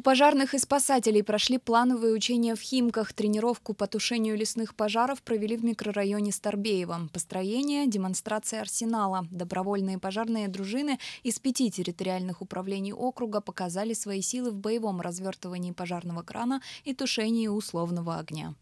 У пожарных и спасателей прошли плановые учения в Химках. Тренировку по тушению лесных пожаров провели в микрорайоне Старбеева. Построение – демонстрация арсенала. Добровольные пожарные дружины из пяти территориальных управлений округа показали свои силы в боевом развертывании пожарного крана и тушении условного огня.